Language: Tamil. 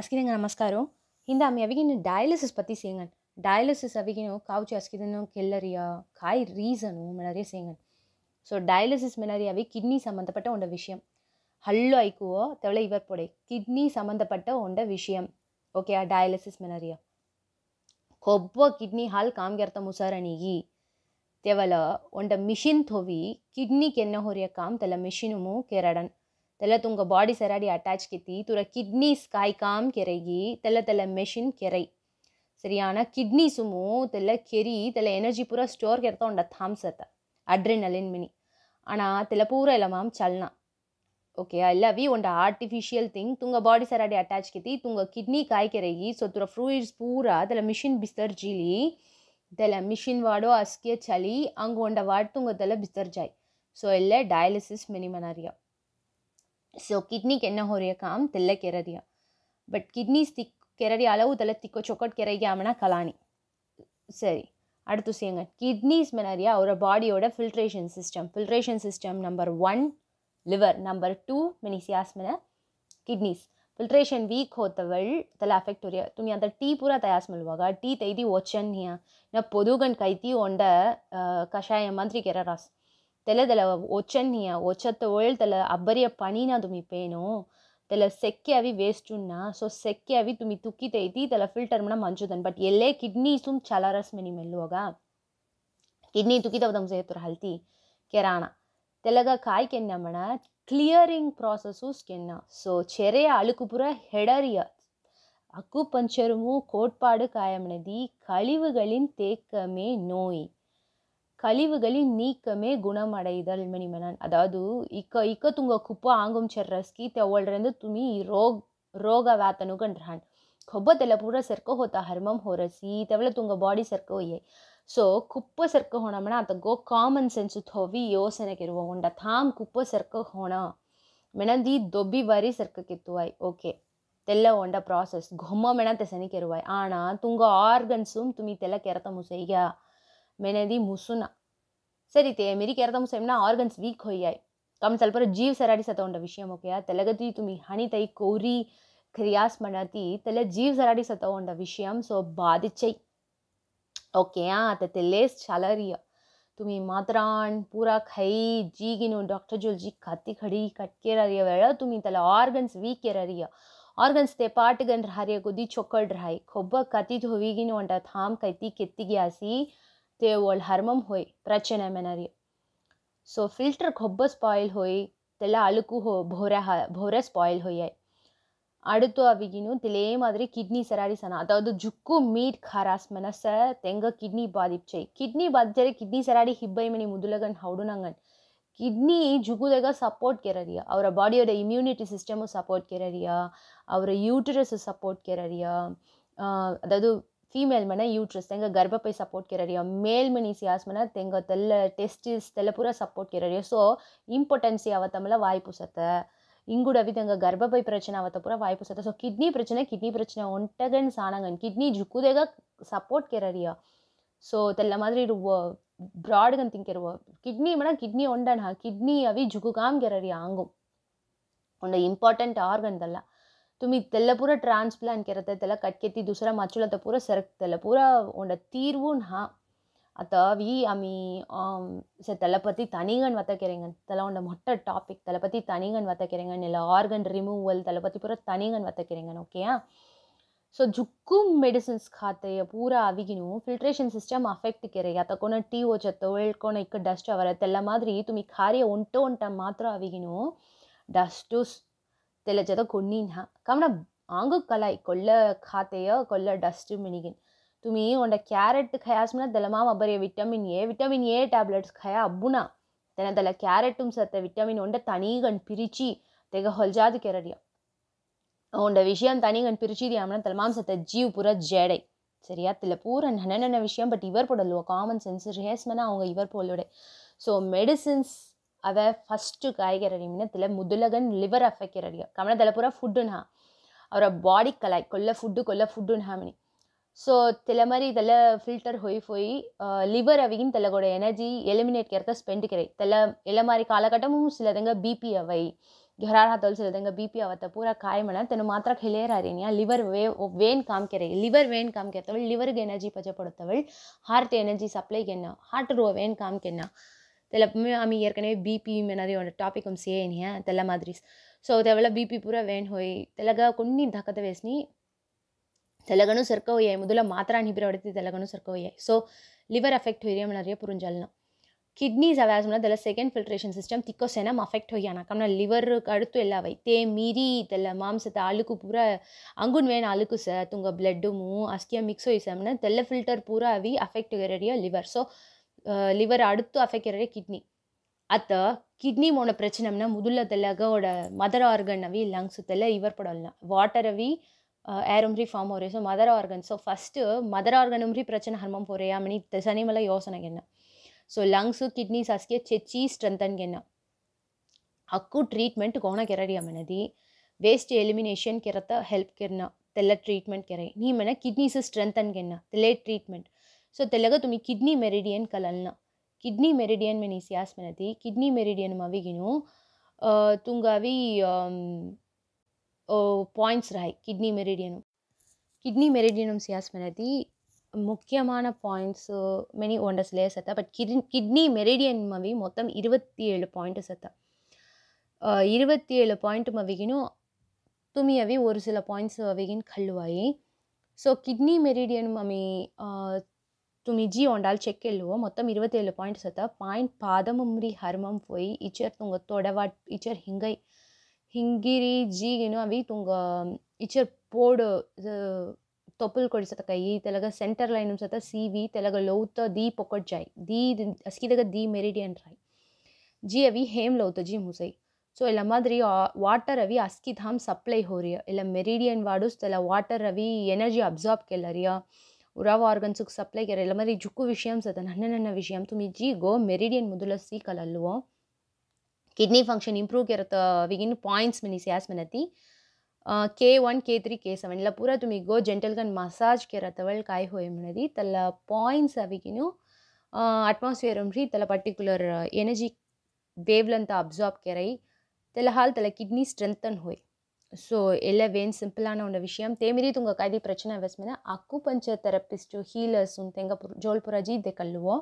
அஸ்கிதங்க நமஸ்காரம் இந்த அம்மி அவிகின்னு டயாலிசிஸ் பற்றி செய்யுங்க டயாலிசிஸ் அவிகினும் காவச்சி அஸ்கிதனும் கெல்லறியா காய் ரீசனும் நிறைய செய்யுங்க ஸோ டயாலிசிஸ் மெலரியாவே கிட்னி சம்மந்தப்பட்ட உண்ட விஷயம் ஹல்லோ ஐக்குவோ தவளை இவர் போடை கிட்னி சம்மந்தப்பட்ட உண்ட விஷயம் ஓகே டயலிசிஸ் மெலரியா கொப்போ கிட்னி ஹால் காம்கர்த்த முசாரணிகி தேவல உண்ட மிஷின் தோவி கிட்னிக்கு என்ன ஹோரிய காம் தெல மிஷினுமும் கேரடன் तेन्ना तुमकां बॉडी सराडी अटॅच कीती तुरा किडनीस कांय काम केरेगी तेन्ना तेला मशीन केरई ಸರಿ ಹಣ ಕಿಡ್ನಿ ಸುಮು ತೆಲ್ಲ ಕೆರಿ ತೆಲ್ಲ ಎನರ್ಜಿ ಪೂರ ಸ್ಟೋರ್ ಕೆರ್ತ ಉಂಡ ಥಾಮ್ಸತ್ತ ಅಡ್ರೆನಲಿನ್ ಮಿನಿ ಹಣ ತೆಲ್ಲ ಪೂರ ಇಲ್ಲ ಮಾಮ್ ಚಲ್ನ ಓಕೆ ಇಲ್ಲ ವಿ ಒಂದು ಆರ್ಟಿಫಿಷಿಯಲ್ ಥಿಂಗ್ ತುಂಗ ಬಾಡಿ ಸರಾಡಿ ಅಟ್ಯಾಚ್ ಕಿತಿ ತುಂಗ ಕಿಡ್ನಿ ಕಾಯಿ ಕೆರೆಗಿ ಸೊ ತುರ ಫ್ರೂಯಿಡ್ಸ್ ಪೂರ ತೆಲ್ಲ ಮಿಷಿನ್ ಬಿಸ್ತರ್ ಜೀಲಿ ತೆಲ್ಲ ಮಿಷಿನ್ ವಾಡೋ ಅಸ್ಕೆ ಚಲಿ ಹಂಗೆ ಒಂಡ ವಾಡ್ ತುಂಗ ತೆಲ್ಲ ಬಿಸ್ತರ್ ಜಾಯ್ ಸೊ ಎಲ್ಲ ಡಯಾಲಿಸಿಸ್ ಮಿನಿಮನಾರಿಯ ஸோ கிட்னிக்கு என்ன ஒரு காம் தெல்ல கிரறியா பட் கிட்னிஸ் திக் கிரறி அளவு தெல்ல திக்கோ சொக்கட் கிரகியாமனா கலானி சரி அடுத்து செய்யுங்க கிட்னிஸ் மெனரியா ஒரு பாடியோட filtration system filtration system number one liver number two மினிசியாஸ் மென கிட்னிஸ் ஃபில்ட்ரேஷன் வீக் ஹோத்தவள் தல அஃபெக்ட் உரிய துணி அந்த டீ பூரா தயாஸ் மல்வாக டீ தைதி ஒச்சன் ஏன் ஏன்னா பொதுகன் கைத்தி ஒண்ட கஷாயம் மாதிரி கிரராஸ் தெல தெல ஒச்சன்னியா ஒச்சத்த ஓழல் தல அப்பரிய பனினா துமி பேணும் தெல செக்கியாவி வேஸ்ட்டுன்னா ஸோ செக்கியாவி துமி துக்கி தைத்தி தெல ஃபில்டர் பண்ணால் மஞ்சுதன் பட் எல்லே கிட்னிஸும் சலரஸ் மெனி மெல்லுவோகா கிட்னி துக்கி தவதம் சேர்த்துற ஹல்த்தி கெரானா தெலக காய் கென்னம்னா ப்ராசஸும் கென்னா ஸோ செரைய அழுக்கு புற ஹெடரிய கோட்பாடு காயமனதி கழிவுகளின் தேக்கமே நோய் கழிவுகளின் நீக்கமே குணமடைதல் மணிமனன் அதாவது இக்க இக்க துங்க குப்ப ஆங்கும் செர்ரஸ்கி தெவல்றந்து துமி ரோக் ரோக வேத்தனுகன்றான் ಕೊಬ್ಬ ತೆಲ ಪೂರ ಸರ್ಕೋ ಹೋತ ಹರ್ಮಂ ಹೊರಸಿ ತೆವಲ ತುಂಗ ಬಾಡಿ ಸರ್ಕೋ ಯೆ ಸೊ ಕುಪ್ಪ ಸರ್ಕ ಹೋಣಮಣ ಆತಗೋ ಕಾಮನ್ ಸೆನ್ಸ್ ಥೋವಿ ಯೋಸನೆಗಿರುವ ಉಂಡ ಥಾಮ್ ಕುಪ್ಪ ಸರ್ಕ ಹೋಣ ಮೆಣದಿ ದೊಬ್ಬಿ ಬಾರಿ ಸರ್ಕಕ್ಕಿತ್ತುವಾಯ್ ಓಕೆ ತೆಲ್ಲ ಉಂಡ ಪ್ರಾಸೆಸ್ ಘೊಮ್ಮ ಮೆಣ ತೆಸನಿಕೆರುವಾಯ್ ಆಣ ತುಂಗ ಆರ್ಗನ್ಸುಮ್ ತುಮಿ ತೆಲ ಕೆರತ ಮುಸೈಗ मैंने दी मुसुना सर ते मेरी केरदम से आर्गन वीक हो कम चल पर जीव सराड़ी सत उठ विषय तेलगति तुम्हें हणी तई कौरी क्रियास मनाती तेल जीव सराड़ी सत उठ विषय सो बाधि ओके चलरिया तुम्हें मात्रान पूरा खई जी नो डॉक्टर जोल जी खाती खड़ी कटके रिया वेड़ तुम्हें तेल आर्गन वीक रिया आर्गन ते पाट गन रहा गुदी चोकड़ रहा खोब कती धोवी थाम कती के आसी તે વોલ હર્મમ હોય પ્રચેને મેનરી ಸೊ ಫಿಲ್ಟರ್ ಕೊಬ್ಬ ಸ್ಪಾಯಿಲ್ ಹೋಯಿ ತೆಲ ಅಳುಕು ಹೋ ಭೋರೆ ಹ ಭೋರೆ ಸ್ಪಾಯಿಲ್ ಹೋಯ್ಯಾಯ್ அடுத்து அவிகினு திலே மாதிரி கிட்னி சராரி சனா அதாவது ஜுக்கு மீட் ಖಾರಾಸ್ ಮನಸ ತೆಂಗ ಕಿಡ್ನಿ ಬಾದಿಪ್ಚೈ ಕಿಡ್ನಿ ಬಾದಿಚರೆ ಕಿಡ್ನಿ ಸರಾಡಿ ಹಿಬ್ಬೈ ಮನಿ ಮುದುಲಗನ್ ಹೌಡು ನಂಗನ್ ಕಿಡ್ನಿ ಜುಗುದಾಗ ಸಪೋರ್ಟ್ ಕೆರರಿಯ ಅವರ ಬಾಡಿಯೋರ ಇಮ್ಯುನಿಟಿ ಸಿಸ್ಟಮು ಸಪೋರ್ಟ್ ಕೆರರಿಯ ಅವರ ಯೂಟರಸ್ ಸಪೋರ್ಟ್ ಕೆರರಿಯ ಅದಾದು ஃபீமேல் மன யூட்ரஸ் எங்கள் கர்ப்பப்பை சப்போர்ட் கிரறியோ மேல் மினிசியாஸ் மன தெங்க தெல்ல டெஸ்டிஸ் தெல்ல பூரா சப்போர்ட் கிரறியோ ஸோ இம்பார்ட்டன்சி அவத்தமில் வாய்ப்பு சத்தை இங்குடவி தெங்க கர்ப்பப்பை பிரச்சனை அவத்த பூரா வாய்ப்பு சத்த ஸோ கிட்னி பிரச்சனை கிட்னி பிரச்சனை ஒன்டகன் சாணங்கன் கிட்னி ஜுக்குதேக சப்போர்ட் கிரறியோ ஸோ தெல்ல மாதிரி இருவோ திங்க் திங்கிறவோ கிட்னி மேடம் கிட்னி ஒண்டனா கிட்னி அவி ஜுகுகாம் கிரறியா ஆங்கும் உன்னோட இம்பார்ட்டன்ட் ஆர்கன் தெல்லாம் तुम्ही त्याला पुरं ट्रान्सप्लांट करत आहे त्याला कटकेती दुसऱ्या माचूला तर पुरं सरक त्याला पुरं ओंडा तिरवून हा आतां ही आमी से तलपती तनिंगण वाता केरेंगण त्याला ओंड मोठं टॉपिक तलपती तनिंगण वता केरेंगण இல்லை ஆர்கன் ரிமூவல் தளபதி பூரா தனிங்கன் வத்த கேறீங்கன்னு ஓகேயா ಸೊ ಜುಕ್ಕು ಮೆಡಿಸಿನ್ಸ್ ಖಾತೆಯ ಪೂರ ಅವಿಗಿನೂ ಫಿಲ್ಟ್ರೇಷನ್ ಸಿಸ್ಟಮ್ ಅಫೆಕ್ಟ್ ಕೆರೆ ಆತ ಕೊನ ಟೀ ಓಚತ್ತೋ ಹೇಳ್ಕೊನ ಇಕ್ಕ ಡಸ್ಟ್ ಅವರತ್ತೆಲ್ಲ ಮಾದರಿ ತುಮಿ ಖಾರಿಯ ಒಂಟು ಒಂಟ ಮಾತ್ರ ಅವಿಗಿನೂ ಡಸ್ಟು ತೆಲಜದ ಕೊಣ್ಣಿನ ಕಾಮಣ ಆಂಗು ಕಲಾಯ್ ಕೊಲ್ಲ ಖಾತೆಯ ಕೊಲ್ಲ ಡಸ್ಟ್ ಮಿನಿಗಿನ್ ತುಮಿ ಒಂಡ ಕ್ಯಾರೆಟ್ ಖಯಾಸ್ಮನ ದಲಮಾಮ ಬರೆಯ vitamin A vitamin A tablets ಖಯ ಅಬ್ಬುನ ತೆನದಲ ಕ್ಯಾರೆಟ್ಟುಂ ಸತ್ತ ವಿಟಮಿನ್ ಒಂಡ ತನೀಗನ್ ಪಿರಿಚಿ ತೆಗ ಹೊಲ್ಜಾದು ಕೆರಡಿಯ ಒಂಡ விஷயம் தனிகன் பிரிச்சிதியாம்னா தலமாம் சத்த ஜீவ் புற ஜேடை சரியா தில் பூரா நன்னென்ன விஷயம் பட் இவர் போடலுவோம் காமன் சென்ஸ் ஹேஸ்மனா அவங்க இவர் போலோட ஸோ மெடிசின்ஸ் அவள் ஃபஸ்ட்டு காய்கறி தில முதலகன் லிவர் அஃபெக்டர் அடியும் கமல தலைப்புற ஃபுட்டுனா அவரோட பாடி கலாய் கொல்ல ஃபுட்டு கொல்ல ஃபுட்டுனு ஸோ தில மாதிரி தில ஃபில்டர் ஹோய் ஹொய் லிவர் அவையும் தலகோட எனர்ஜி எலிமினேட் கேரத்த ஸ்பெண்ட் கிரை தில இல்ல மாதிரி காலகட்டமும் சிலதுங்க பிபி அவை கிராஹத்தோல் சிலதுங்க பிபி அவத்தை பூரா காயமனா தினம் மாத்திர கிளியராறியா லிவர் வே வேன் காமிக்கிறே லிவர் வேன் காமிக்கிறத்தவள் லிவருக்கு எனர்ஜி பச்சைப்படுத்தவள் ஹார்ட் எனர்ஜி சப்ளைக்கு என்ன ஹார்ட் ரூ வேன் காமிக்கென்னா தெலப்பு அம்மி ஏற்கனே BP மேனதே டாபிக்கம் சேனية தெல madres சோ தெவல BP پورا வேன் होई தெலக கொன்னி தக்கதே வெसनी தெலகன சர்க்கோயை முதல மா ตรา ணி பிரவடி தெலகன சர்க்கோயை சோ liver अफेक्ट ஹேரியமனரிய புருஞ்சல்லன kidney சவஸ்ன தெல செகண்ட் ஃபில்டரேஷன் சிஸ்டம் திக்க்சேன अफेக்ட் ஹேயானகம்ன liver அடுத்து எல்லவை தே மீரி தெல மாம்சத்த ஆலுக்கு پورا அங்கூன் வேன ஆலுக்கு சத்துங்க blood அஸ்கியா mix சேயsamna தெல filter پورا வி अफेக்ட் ஹேரிய லിവர் சோ லிவர் அடுத்து அஃபெக்ட் அஃபெக்டே கிட்னி அத்தை கிட்னி போன பிரச்சனைனா முதல்ல தெலகோட மதர் ஆர்கன் அவி லங்ஸ் தெல இவர் படம்லாம் வாட்டர் அவி ஏரம்ரி ஃபார்ம் ஒரே so mother organ so first mother organ உம்ரி பிரச்சனை ஹர்மம் போறியா மணி சனிமலை யோசனை என்ன ஸோ லங்ஸு கிட்னி சஸ்கிய செச்சி ஸ்ட்ரென்தன் என்ன அக்கு ட்ரீட்மெண்ட் கோன கிரடியா மனதி வேஸ்ட் எலிமினேஷன் கிரத்த ஹெல்ப் கிரண தெல்ல ட்ரீட்மெண்ட் கிரை நீ மன கிட்னிஸு ஸ்ட்ரென்தன் என்ன தெல்லே ட்ரீட்மெண்ட் सो तेलग तुमी किडनी मेरिडियन कलल्ना किडनी मेरिडियन मेनिसियास मनती किडनी मेरिडियन मविगिनू तुंगावी பாயிண்ட்ஸ் ராய் கிட்னி மெரிடியனும் கிட்னி மெரிடியனும் சியாஸ் மெனதி முக்கியமான பாயிண்ட்ஸ் மெனி ஒண்டஸ்லேயே சத்தா பட் கிட்னி கிட்னி மெரிடியன் மவி மொத்தம் இருபத்தி ஏழு பாயிண்ட் சத்தா இருபத்தி ஏழு பாயிண்ட் மவிகினும் துமியவி ஒரு சில பாயிண்ட்ஸ் மவிகின் கல்லுவாயி ஸோ கிட்னி மெரிடியன் மமி तुम्ही जी ओंडाल चॅक केल्लो మొత్తం ఇరవత్తేళ్ళు పాయింట్స్ ಆತ ಪಾಯಿಂಟ್ ಪಾದಮುಮ್ರಿ ಹರ್ಮಂ ಪೋಯಿ ಇಚರ್ ತುಂಗ ತೊಡವಾಟ್ ಇಚರ್ ಹಿಂಗೈ ಹಿಂಗಿರಿ ಜೀಗೇನು ಅವಿ ತುಂಗ ಇಚರ್ ಪೋಡ್ ತೊಪ್ಪಲ್ ಕೊಡಿ ಸತಕ ಈ ತೆಲಗ ಸೆಂಟರ್ ಲೈನ್ ಸತ ಸಿ ವಿ ತೆಲಗ ಲೌತ ದಿ ಪೊಕಟ್ ಜಾಯ್ ದಿ ಅಸ್ಕಿದಾಗ ದಿ ಮೆರಿಡಿಯನ್ ರಾಯ್ ಜಿ ಅವಿ ಹೇಮ್ ಲೌತ ಜಿ ಮುಸೈ ಸೊ ಇಲ್ಲ ಮಾದರಿ ವಾಟರ್ ಅವಿ ಅಸ್ಕಿಧಾಮ್ ಸಪ್ಲೈ ಹೋರಿಯ ಇಲ್ಲ ಮೆರಿಡಿಯನ್ ವಾಡುಸ್ ತೆಲ ವಾಟರ್ ಅವಿ ಎನರ್ಜಿ ಅಬ್ಸಾರ್ಬ್ ಕೆಲ್ಲರಿಯ ಉರವ ಆರ್ಗನ್ಸಿಗೆ ಸಪ್ಲೈಗೆ ಇರಲ್ಲ ಮರಿ ಜುಕ್ಕು ವಿಷಯಂ ಸತ ನನ್ನ ನನ್ನ ವಿಷಯಂ ತುಮಿ ಜೀಗೋ ಮೆರಿಡಿಯನ್ ಮೊದಲ ಸೀಕಲಲ್ವೋ ಕಿಡ್ನಿ ಫಂಕ್ಷನ್ ಇಂಪ್ರೂವ್ ಇರತ್ತ ಅವಿಗಿನ ಪಾಯಿಂಟ್ಸ್ ಮಿನಿ ಸ್ಯಾಸ್ ಮಿನತಿ K one K three K seven ಇಲ್ಲ ಪೂರ ತುಮಿಗೋ ಜೆಂಟಲ್ಗನ್ ಮಸಾಜ್ ಕೆರತವಳ್ ಕಾಯಿ ಹೋಯ್ ಮಿನದಿ ತಲ್ಲ ಪಾಯಿಂಟ್ಸ್ ಅವಿಗಿನು ಅಟ್ಮಾಸ್ಫಿಯರ್ ಅಂಶಿ ತಲ್ಲ ಪರ್ಟಿಕ್ಯುಲರ್ ಎನರ್ಜಿ ವೇವ್ಲಂತ ಅಬ್ಸಾರ್ಬ್ ಕೆರೈ ತಲ್ಲ ಹಾಲ್ ತಲ್ಲ ಕಿಡ್ನಿ ಸ್ಟ್ರೆಂಥನ್ ಹೋಯ್ ஸோ ఎలెవెన్ సింపుల్ ఆన ఉన్న విషయం తేమిరి తుంగ కాది ప్రచన వెస్మెన అక్కు పంచ థెరపిస్టు హీలర్స్ తెంగ జోల్పురజీ దెకల్లువో